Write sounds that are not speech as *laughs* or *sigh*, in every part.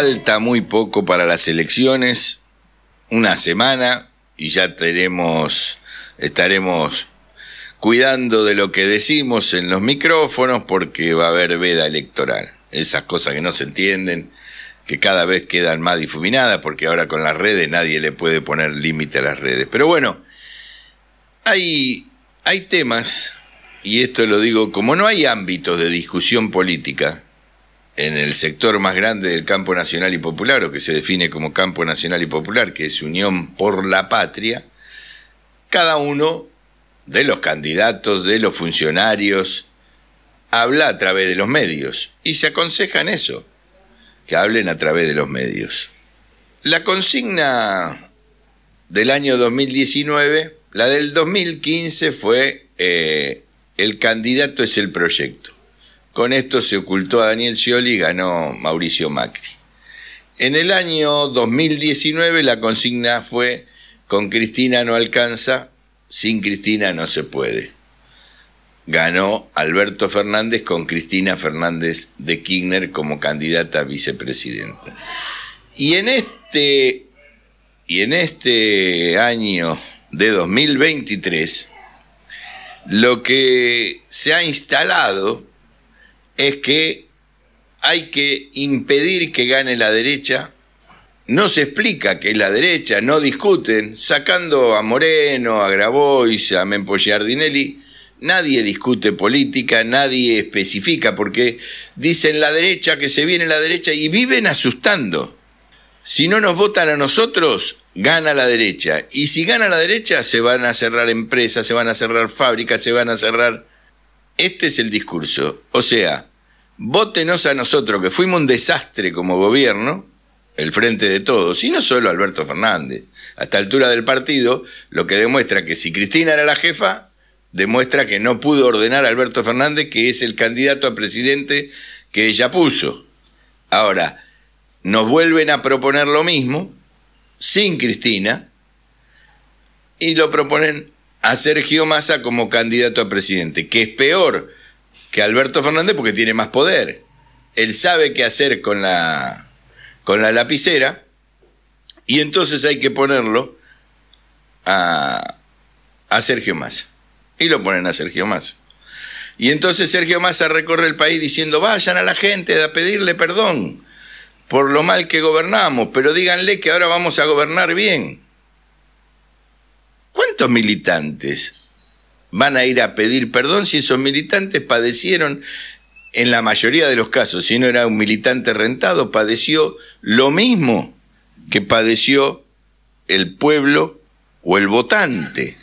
Falta muy poco para las elecciones, una semana, y ya tenemos, estaremos cuidando de lo que decimos en los micrófonos porque va a haber veda electoral. Esas cosas que no se entienden, que cada vez quedan más difuminadas porque ahora con las redes nadie le puede poner límite a las redes. Pero bueno, hay, hay temas, y esto lo digo, como no hay ámbitos de discusión política, en el sector más grande del campo nacional y popular, o que se define como campo nacional y popular, que es Unión por la Patria, cada uno de los candidatos, de los funcionarios, habla a través de los medios. Y se aconseja en eso, que hablen a través de los medios. La consigna del año 2019, la del 2015 fue eh, el candidato es el proyecto. Con esto se ocultó a Daniel Scioli y ganó Mauricio Macri. En el año 2019 la consigna fue con Cristina no alcanza, sin Cristina no se puede. Ganó Alberto Fernández con Cristina Fernández de Kirchner como candidata a vicepresidenta. Y en este y en este año de 2023 lo que se ha instalado es que hay que impedir que gane la derecha. No se explica que la derecha, no discuten, sacando a Moreno, a Grabois, a Ardinelli, nadie discute política, nadie especifica, porque dicen la derecha que se viene la derecha y viven asustando. Si no nos votan a nosotros, gana la derecha. Y si gana la derecha, se van a cerrar empresas, se van a cerrar fábricas, se van a cerrar... Este es el discurso. O sea, Vótenos a nosotros, que fuimos un desastre como gobierno, el frente de todos, y no solo Alberto Fernández. A esta altura del partido, lo que demuestra que si Cristina era la jefa, demuestra que no pudo ordenar a Alberto Fernández, que es el candidato a presidente que ella puso. Ahora, nos vuelven a proponer lo mismo, sin Cristina, y lo proponen a Sergio Massa como candidato a presidente, que es peor que Alberto Fernández porque tiene más poder. Él sabe qué hacer con la, con la lapicera y entonces hay que ponerlo a, a Sergio Massa. Y lo ponen a Sergio Massa. Y entonces Sergio Massa recorre el país diciendo, vayan a la gente a pedirle perdón por lo mal que gobernamos, pero díganle que ahora vamos a gobernar bien. ¿Cuántos militantes van a ir a pedir perdón si esos militantes padecieron, en la mayoría de los casos, si no era un militante rentado, padeció lo mismo que padeció el pueblo o el votante.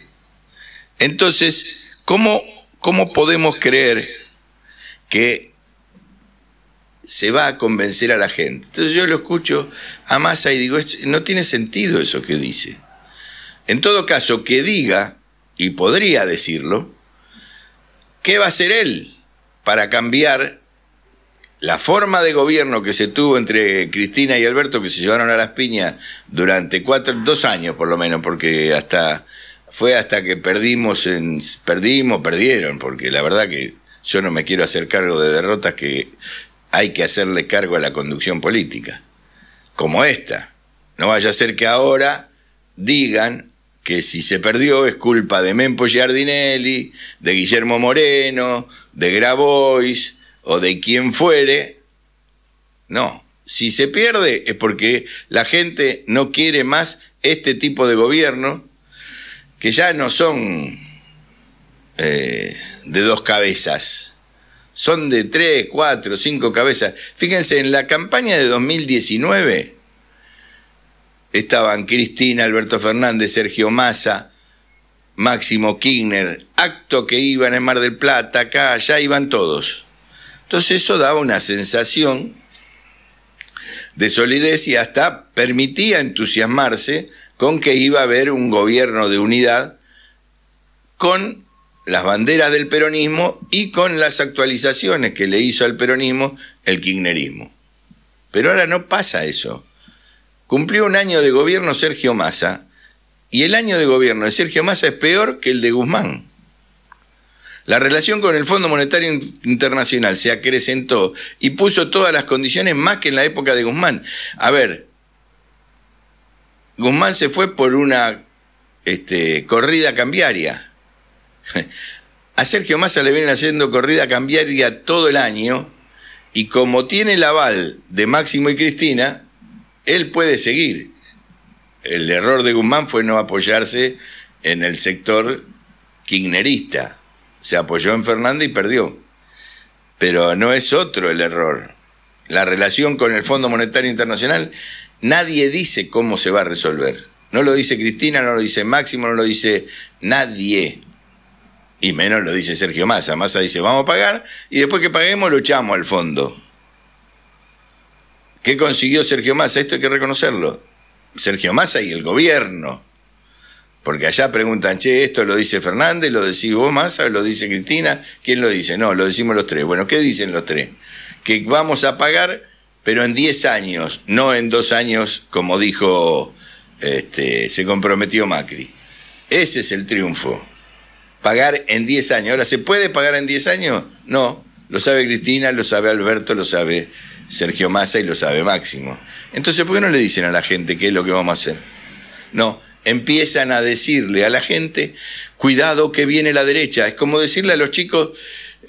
Entonces, ¿cómo, cómo podemos creer que se va a convencer a la gente? Entonces yo lo escucho a Massa y digo, no tiene sentido eso que dice. En todo caso, que diga y podría decirlo, ¿qué va a hacer él para cambiar la forma de gobierno que se tuvo entre Cristina y Alberto, que se llevaron a las piñas durante cuatro, dos años por lo menos, porque hasta fue hasta que perdimos, en, perdimos, perdieron, porque la verdad que yo no me quiero hacer cargo de derrotas que hay que hacerle cargo a la conducción política, como esta. No vaya a ser que ahora digan que si se perdió es culpa de Mempo Giardinelli, de Guillermo Moreno, de Grabois o de quien fuere. No, si se pierde es porque la gente no quiere más este tipo de gobierno, que ya no son eh, de dos cabezas, son de tres, cuatro, cinco cabezas. Fíjense, en la campaña de 2019, estaban Cristina, Alberto Fernández, Sergio Massa, Máximo Kirchner, acto que iban en Mar del Plata, acá, allá, iban todos. Entonces eso daba una sensación de solidez y hasta permitía entusiasmarse con que iba a haber un gobierno de unidad con las banderas del peronismo y con las actualizaciones que le hizo al peronismo el kirchnerismo. Pero ahora no pasa eso. Cumplió un año de gobierno Sergio Massa y el año de gobierno de Sergio Massa es peor que el de Guzmán. La relación con el Fondo Monetario Internacional se acrecentó y puso todas las condiciones más que en la época de Guzmán. A ver, Guzmán se fue por una este, corrida cambiaria. *laughs* A Sergio Massa le vienen haciendo corrida cambiaria todo el año y como tiene el aval de Máximo y Cristina, él puede seguir. El error de Guzmán fue no apoyarse en el sector kirchnerista. Se apoyó en Fernández y perdió. Pero no es otro el error. La relación con el Fondo Monetario Internacional, nadie dice cómo se va a resolver. No lo dice Cristina, no lo dice Máximo, no lo dice nadie. Y menos lo dice Sergio Massa. Massa dice, vamos a pagar y después que paguemos lo echamos al fondo. ¿Qué consiguió Sergio Massa? Esto hay que reconocerlo. Sergio Massa y el gobierno. Porque allá preguntan, che, esto lo dice Fernández, lo decís vos Massa, lo dice Cristina, ¿quién lo dice? No, lo decimos los tres. Bueno, ¿qué dicen los tres? Que vamos a pagar, pero en 10 años, no en dos años, como dijo, este, se comprometió Macri. Ese es el triunfo. Pagar en 10 años. Ahora, ¿se puede pagar en 10 años? No. Lo sabe Cristina, lo sabe Alberto, lo sabe Sergio Massa y lo sabe Máximo. Entonces, ¿por qué no le dicen a la gente qué es lo que vamos a hacer? No, empiezan a decirle a la gente, cuidado que viene la derecha. Es como decirle a los chicos,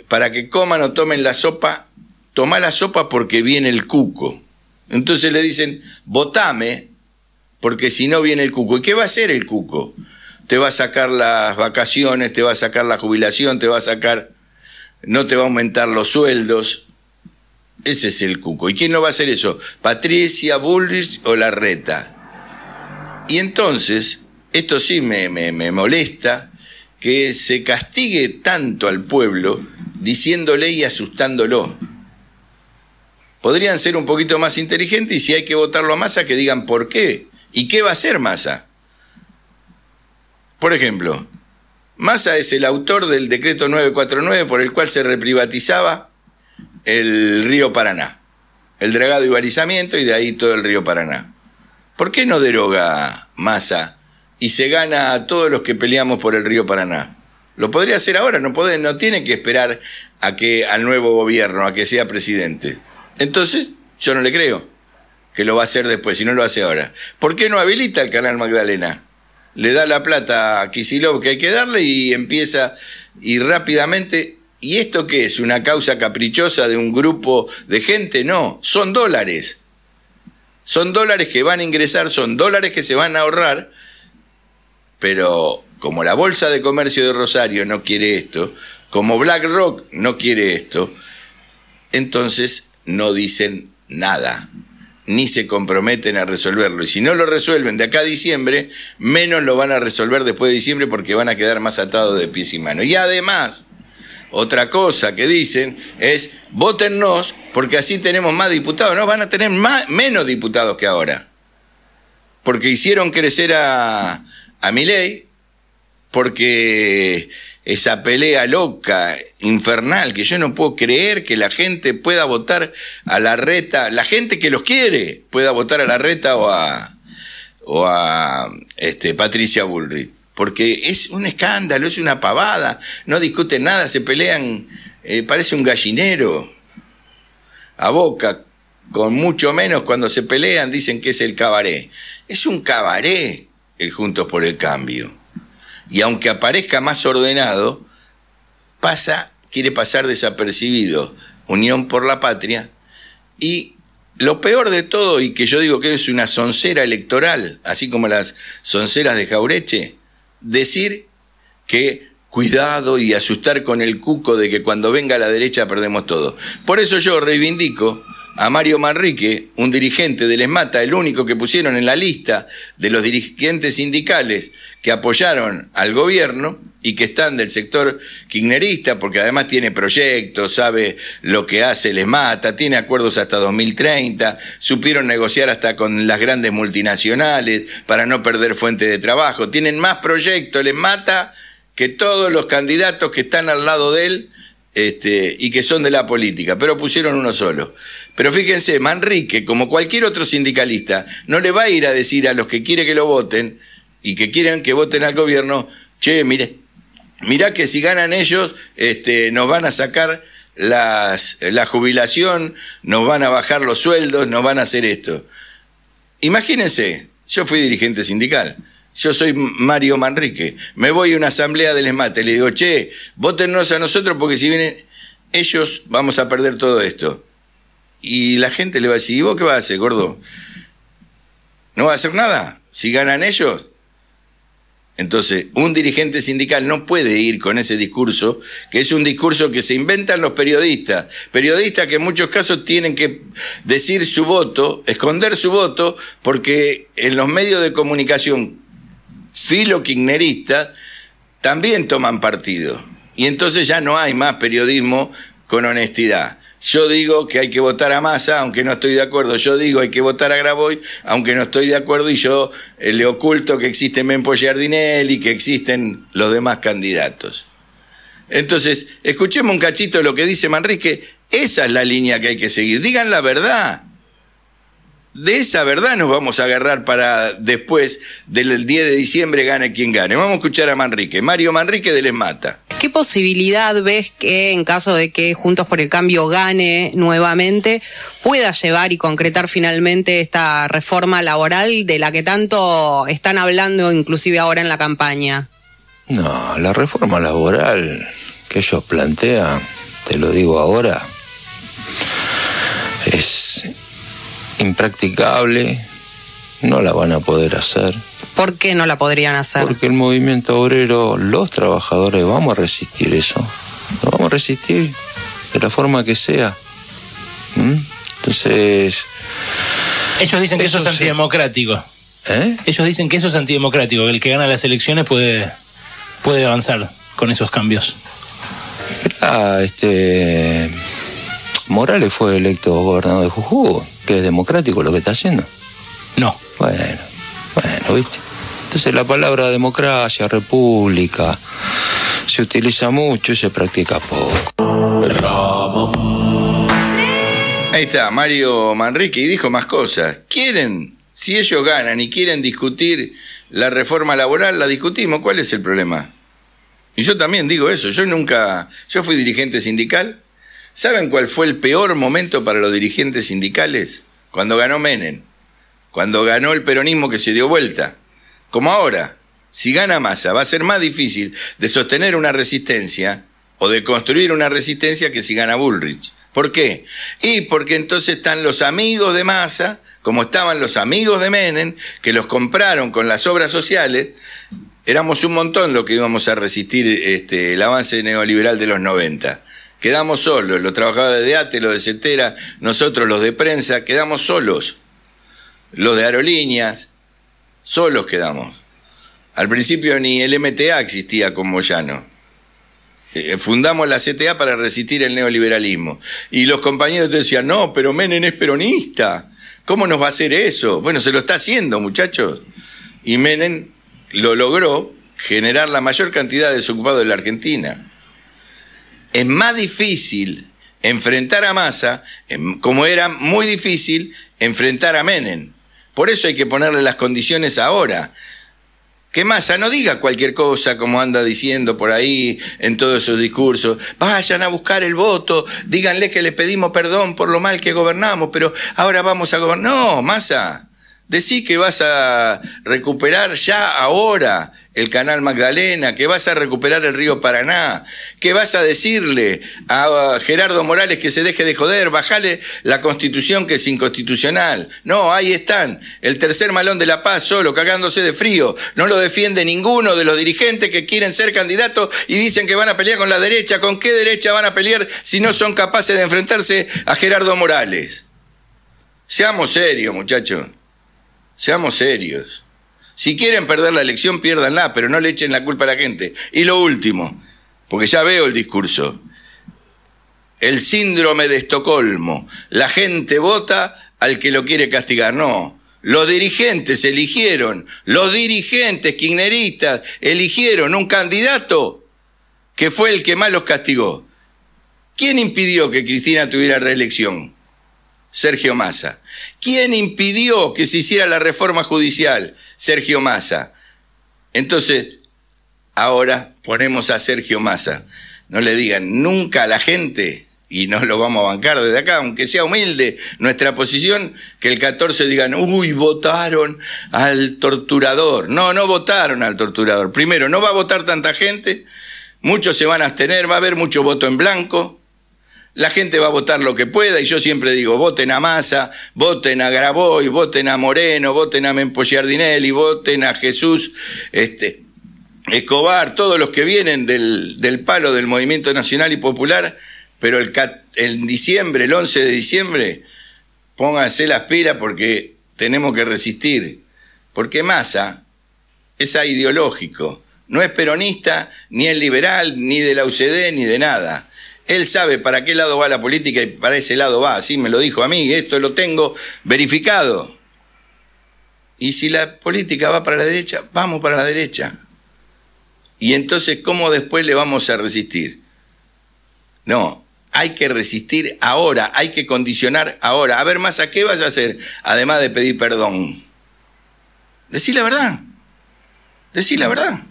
para que coman o tomen la sopa, toma la sopa porque viene el cuco. Entonces le dicen, votame, porque si no viene el cuco. ¿Y qué va a hacer el cuco? Te va a sacar las vacaciones, te va a sacar la jubilación, te va a sacar, no te va a aumentar los sueldos, ese es el cuco. ¿Y quién no va a hacer eso? ¿Patricia, Bullrich o Larreta? Y entonces, esto sí me, me, molesta, que se castigue tanto al pueblo diciéndole y asustándolo. Podrían ser un poquito más inteligentes y si hay que votarlo a Massa, que digan por qué y qué va a hacer Massa. Por ejemplo, Massa es el autor del decreto 949 por el cual se reprivatizaba el río Paraná, el dragado y balizamiento y de ahí todo el río Paraná. ¿Por qué no deroga Massa y se gana a todos los que peleamos por el río Paraná? Lo podría hacer ahora, no, puede, no tiene que esperar a que, al nuevo gobierno, a que sea presidente. Entonces, yo no le creo que lo va a hacer después, si no lo hace ahora. ¿Por qué no habilita el canal Magdalena? Le da la plata a Kisilov que hay que darle y empieza y rápidamente ¿Y esto qué es? ¿Una causa caprichosa de un grupo de gente? No, son dólares. Son dólares que van a ingresar, son dólares que se van a ahorrar, pero como la Bolsa de Comercio de Rosario no quiere esto, como BlackRock no quiere esto, entonces no dicen nada, ni se comprometen a resolverlo. Y si no lo resuelven de acá a diciembre, menos lo van a resolver después de diciembre porque van a quedar más atados de pies y manos. Y además, otra cosa que dicen es, votennos porque así tenemos más diputados. No, van a tener menos diputados que ahora. Porque hicieron crecer a, a ley, porque esa pelea loca, infernal, que yo no puedo creer que la gente pueda votar a la reta, la gente que los quiere pueda votar a la reta o a, este, Patricia Bullrich porque es un escándalo, es una pavada, no discuten nada, se pelean, eh, parece un gallinero. A boca, con mucho menos cuando se pelean, dicen que es el cabaret. Es un cabaret el Juntos por el Cambio. Y aunque aparezca más ordenado, pasa, quiere pasar desapercibido. Unión por la Patria. Y lo peor de todo, y que yo digo que es una soncera electoral, así como las sonceras de Jaureche, decir que cuidado y asustar con el cuco de que cuando venga la derecha perdemos todo. Por eso yo reivindico a Mario Manrique, un dirigente del ESMATA, el único que pusieron en la lista de los dirigentes sindicales que apoyaron al gobierno, y que están del sector kirchnerista, porque además tiene proyectos, sabe lo que hace, les mata, tiene acuerdos hasta 2030, supieron negociar hasta con las grandes multinacionales para no perder fuente de trabajo, tienen más proyectos, les mata que todos los candidatos que están al lado de él este, y que son de la política, pero pusieron uno solo. Pero fíjense, Manrique, como cualquier otro sindicalista, no le va a ir a decir a los que quiere que lo voten y que quieren que voten al gobierno, che, mire, mirá que si ganan ellos, este, nos van a sacar la jubilación, nos van a bajar los sueldos, nos van a hacer esto. Imagínense, yo fui dirigente sindical. Yo soy Mario Manrique. Me voy a una asamblea del ESMATE. Le digo, che, votennos a nosotros porque si vienen ellos vamos a perder todo esto. Y la gente le va a decir, ¿y vos qué vas a hacer, gordo? ¿No va a hacer nada? Si ganan ellos, entonces, un dirigente sindical no puede ir con ese discurso, que es un discurso que se inventan los periodistas. Periodistas que en muchos casos tienen que decir su voto, esconder su voto, porque en los medios de comunicación filo también toman partido. Y entonces ya no hay más periodismo con honestidad. Yo digo que hay que votar a Massa, aunque no estoy de acuerdo. Yo digo hay que votar a Graboy, aunque no estoy de acuerdo. Y yo eh, le oculto que existe Mempo y que existen los demás candidatos. Entonces, escuchemos un cachito lo que dice Manrique. Esa es la línea que hay que seguir. Digan la verdad de esa verdad nos vamos a agarrar para después del 10 de diciembre gane quien gane. Vamos a escuchar a Manrique, Mario Manrique de Les Mata. ¿Qué posibilidad ves que en caso de que Juntos por el Cambio gane nuevamente pueda llevar y concretar finalmente esta reforma laboral de la que tanto están hablando inclusive ahora en la campaña? No, la reforma laboral que ellos plantean, te lo digo ahora, impracticable, no la van a poder hacer. ¿Por qué no la podrían hacer? Porque el movimiento obrero, los trabajadores, vamos a resistir eso. Lo vamos a resistir de la forma que sea. ¿Mm? Entonces... Ellos dicen que eso, es antidemocrático. ¿Eh? Ellos dicen que eso es antidemocrático, que el que gana las elecciones puede, puede avanzar con esos cambios. este... Morales fue electo gobernador de Jujuy que es democrático lo que está haciendo. No. Bueno, bueno, ¿viste? Entonces la palabra democracia, república, se utiliza mucho y se practica poco. Ahí está, Mario Manrique, y dijo más cosas. Quieren, si ellos ganan y quieren discutir la reforma laboral, la discutimos. ¿Cuál es el problema? Y yo también digo eso. Yo nunca, yo fui dirigente sindical, ¿Saben cuál fue el peor momento para los dirigentes sindicales? Cuando ganó Menem, cuando ganó el peronismo que se dio vuelta. Como ahora, si gana Massa, va a ser más difícil de sostener una resistencia o de construir una resistencia que si gana Bullrich. ¿Por qué? Y porque entonces están los amigos de Massa, como estaban los amigos de Menem, que los compraron con las obras sociales. Éramos un montón los que íbamos a resistir este, el avance neoliberal de los 90. Quedamos solos, los trabajadores de ATE, los de CETERA, nosotros los de prensa, quedamos solos. Los de aerolíneas, solos quedamos. Al principio ni el MTA existía como ya no... Eh, fundamos la CTA para resistir el neoliberalismo. Y los compañeros te decían, no, pero Menem es peronista. ¿Cómo nos va a hacer eso? Bueno, se lo está haciendo, muchachos. Y Menem lo logró generar la mayor cantidad de desocupados de la Argentina es más difícil enfrentar a Massa, em, como era muy difícil enfrentar a Menem. Por eso hay que ponerle las condiciones ahora. Que Massa no diga cualquier cosa como anda diciendo por ahí en todos esos discursos. Vayan a buscar el voto, díganle que le pedimos perdón por lo mal que gobernamos, pero ahora vamos a gobernar. No, Massa, Decí que vas a recuperar ya ahora el canal Magdalena, que vas a recuperar el río Paraná, que vas a decirle a Gerardo Morales que se deje de joder, bajale la constitución que es inconstitucional. No, ahí están, el tercer malón de la paz solo, cagándose de frío. No lo defiende ninguno de los dirigentes que quieren ser candidatos y dicen que van a pelear con la derecha. ¿Con qué derecha van a pelear si no son capaces de enfrentarse a Gerardo Morales? Seamos serios, muchachos. Seamos serios. Si quieren perder la elección, piérdanla, pero no le echen la culpa a la gente. Y lo último, porque ya veo el discurso, el síndrome de Estocolmo. La gente vota al que lo quiere castigar. No, los dirigentes eligieron, los dirigentes kirchneristas eligieron un candidato que fue el que más los castigó. ¿Quién impidió que Cristina tuviera reelección? Sergio Massa. ¿Quién impidió que se hiciera la reforma judicial? Sergio Massa. Entonces, ahora ponemos a Sergio Massa. No le digan nunca a la gente, y no lo vamos a bancar desde acá, aunque sea humilde nuestra posición, que el 14 digan, uy, votaron al torturador. No, no votaron al torturador. Primero, no va a votar tanta gente, muchos se van a abstener, va a haber mucho voto en blanco, la gente va a votar lo que pueda y yo siempre digo, voten a Massa, voten a Graboy, voten a Moreno, voten a y voten a Jesús este, Escobar, todos los que vienen del, palo del movimiento nacional y popular, pero el, en diciembre, el 11 de diciembre, pónganse las pilas porque tenemos que resistir. Porque Massa es ideológico, no es peronista, ni es liberal, ni de la UCD, ni de nada. Él sabe para qué lado va la política y para ese lado va. Así me lo dijo a mí, esto lo tengo verificado. Y si la política va para la derecha, vamos para la derecha. Y entonces, ¿cómo después le vamos a resistir? No, hay que resistir ahora, hay que condicionar ahora. A ver, más a qué vas a hacer, además de pedir perdón. decir la verdad. Decí la verdad.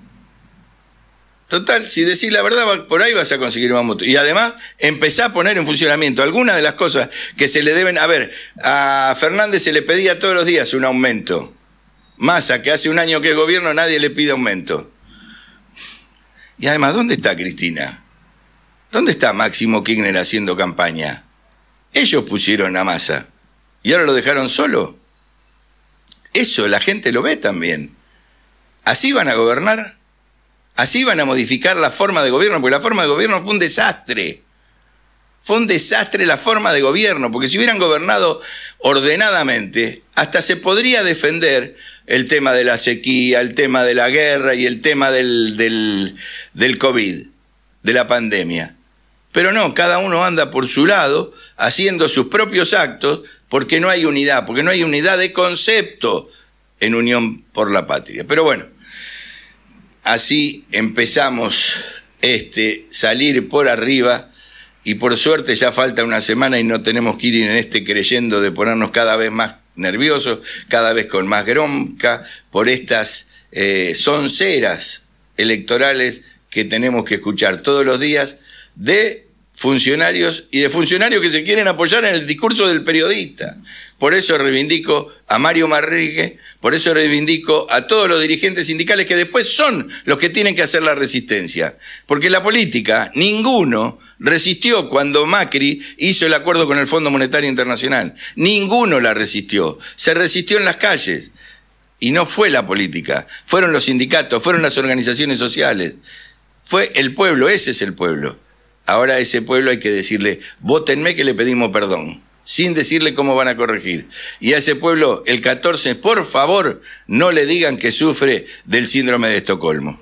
Total, si decís la verdad, por ahí vas a conseguir más votos. Y además, empezá a poner en funcionamiento algunas de las cosas que se le deben. A ver, a Fernández se le pedía todos los días un aumento. Masa que hace un año que el gobierno, nadie le pide aumento. Y además, ¿dónde está Cristina? ¿Dónde está Máximo Kirchner haciendo campaña? Ellos pusieron a Massa. Y ahora lo dejaron solo. Eso la gente lo ve también. Así van a gobernar Así iban a modificar la forma de gobierno, porque la forma de gobierno fue un desastre. Fue un desastre la forma de gobierno, porque si hubieran gobernado ordenadamente, hasta se podría defender el tema de la sequía, el tema de la guerra y el tema del, del COVID, de la pandemia. Pero no, cada uno anda por su lado, haciendo sus propios actos, porque no hay unidad, porque no hay unidad de concepto en Unión por la Patria. Pero bueno, Así empezamos este salir por arriba y por suerte ya falta una semana y no tenemos que ir en este creyendo de ponernos cada vez más nerviosos, cada vez con más bronca por estas eh, sonceras electorales que tenemos que escuchar todos los días de funcionarios y de funcionarios que se quieren apoyar en el discurso del periodista. Por eso reivindico a Mario Marrique, por eso reivindico a todos los dirigentes sindicales que después son los que tienen que hacer la resistencia. Porque la política, ninguno resistió cuando Macri hizo el acuerdo con el Fondo Monetario Internacional. Ninguno la resistió. Se resistió en las calles. Y no fue la política, fueron los sindicatos, fueron las organizaciones sociales. Fue el pueblo, ese es el pueblo. Ahora a ese pueblo hay que decirle, votenme que le pedimos perdón sin decirle cómo van a corregir. Y a ese pueblo, el 14, por favor, no le digan que sufre del síndrome de Estocolmo.